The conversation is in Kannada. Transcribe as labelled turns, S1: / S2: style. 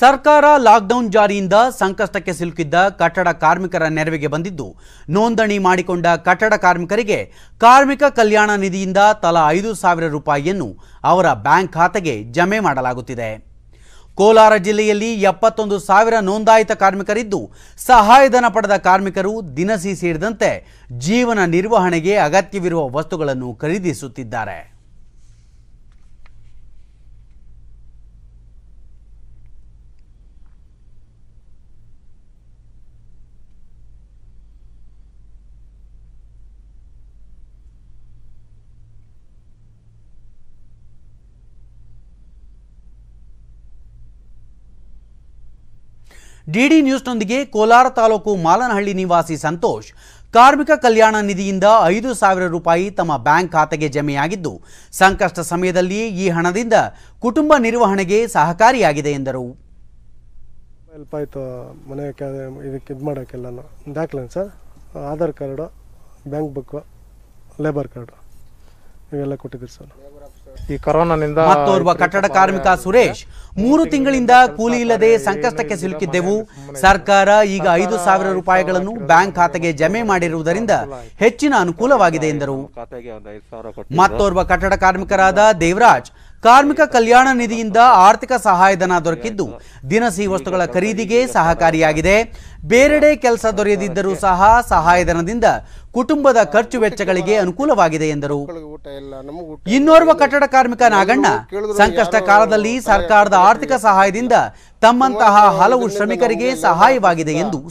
S1: ಸರ್ಕಾರ ಲಾಕ್ಡೌನ್ ಜಾರಿಯಿಂದ ಸಂಕಷ್ಟಕ್ಕೆ ಸಿಲುಕಿದ್ದ ಕಟ್ಟಡ ಕಾರ್ಮಿಕರ ನೆರವಿಗೆ ಬಂದಿದ್ದು ನೋಂದಣಿ ಮಾಡಿಕೊಂಡ ಕಟ್ಟಡ ಕಾರ್ಮಿಕರಿಗೆ ಕಾರ್ಮಿಕ ಕಲ್ಯಾಣ ನಿಧಿಯಿಂದ ತಲಾ ಐದು ಸಾವಿರ ರೂಪಾಯಿಯನ್ನು ಅವರ ಬ್ಯಾಂಕ್ ಖಾತೆಗೆ ಜಮೆ ಮಾಡಲಾಗುತ್ತಿದೆ ಕೋಲಾರ ಜಿಲ್ಲೆಯಲ್ಲಿ ಎಪ್ಪತ್ತೊಂದು ಸಾವಿರ ನೋಂದಾಯಿತ ಕಾರ್ಮಿಕರಿದ್ದು ಸಹಾಯಧನ ಪಡೆದ ಕಾರ್ಮಿಕರು ದಿನಸಿ ಸೇರಿದಂತೆ ಜೀವನ ನಿರ್ವಹಣೆಗೆ ಅಗತ್ಯವಿರುವ ವಸ್ತುಗಳನ್ನು ಖರೀದಿಸುತ್ತಿದ್ದಾರೆ ಡಿಡಿ ನ್ಯೂಸ್ನೊಂದಿಗೆ ಕೋಲಾರ ತಾಲೂಕು ಮಾಲನಹಳ್ಳಿ ನಿವಾಸಿ ಸಂತೋಷ್ ಕಾರ್ಮಿಕ ಕಲ್ಯಾಣ ನಿಧಿಯಿಂದ ಐದು ಸಾವಿರ ರೂಪಾಯಿ ತಮ್ಮ ಬ್ಯಾಂಕ್ ಖಾತೆಗೆ ಜಮೆಯಾಗಿದ್ದು ಸಂಕಷ್ಟ ಸಮಯದಲ್ಲಿ ಈ ಹಣದಿಂದ ಕುಟುಂಬ ನಿರ್ವಹಣೆಗೆ ಸಹಕಾರಿಯಾಗಿದೆ ಎಂದರು
S2: ಹೆಲ್ಪ್ ಆಯಿತು ಇದಕ್ಕೆ ಇದು ಮಾಡೋಕ್ಕೆಲ್ಲ ದಾಖಲೆ sir Aadhaar card bank book labour card ಇವೆಲ್ಲ ಕೊಟ್ಟಿದ್ದೀರಿ ಸರ್ ಈ ಕೊರೋನಾನಿಂದ ಮತ್ತೋರ್ವ ಕಟ್ಟಡ ಕಾರ್ಮಿಕ ಸುರೇಶ್
S1: ಮೂರು ತಿಂಗಳಿಂದ ಕೂಲಿ ಇಲ್ಲದೆ ಸಂಕಷ್ಟಕ್ಕೆ ಸಿಲುಕಿದ್ದೆವು ಸರ್ಕಾರ ಈಗ ಐದು ಸಾವಿರ ರೂಪಾಯಿಗಳನ್ನು ಬ್ಯಾಂಕ್ ಖಾತೆಗೆ ಜಮೆ ಮಾಡಿರುವುದರಿಂದ ಹೆಚ್ಚಿನ ಅನುಕೂಲವಾಗಿದೆ ಎಂದರು ಮತ್ತೋರ್ವ ಕಟ್ಟಡ ಕಾರ್ಮಿಕರಾದ ದೇವರಾಜ್ ಕಾರ್ಮಿಕ ಕಲ್ಯಾಣ ನಿಧಿಯಿಂದ ಆರ್ಥಿಕ ಸಹಾಯಧನ ದೊರಕಿದ್ದು ದಿನಸಿ ವಸ್ತುಗಳ ಖರೀದಿಗೆ ಸಹಕಾರಿಯಾಗಿದೆ ಬೇರೆಡೆ ಕೆಲಸ ದೊರೆಯದಿದ್ದರೂ ಸಹ ಸಹಾಯಧನದಿಂದ ಕುಟುಂಬದ ಖರ್ಚು ವೆಚ್ಚಗಳಿಗೆ ಅನುಕೂಲವಾಗಿದೆ ಎಂದರು ಇನ್ನೋರ್ವ ಕಟ್ಟಡ ಕಾರ್ಮಿಕ ನಾಗಣ್ಣ ಸಂಕಷ್ಟ ಕಾಲದಲ್ಲಿ ಸರ್ಕಾರದ ಆರ್ಥಿಕ ಸಹಾಯದಿಂದ ತಮ್ಮಂತಹ ಹಲವು ಶ್ರಮಿಕರಿಗೆ ಸಹಾಯವಾಗಿದೆ ಎಂದು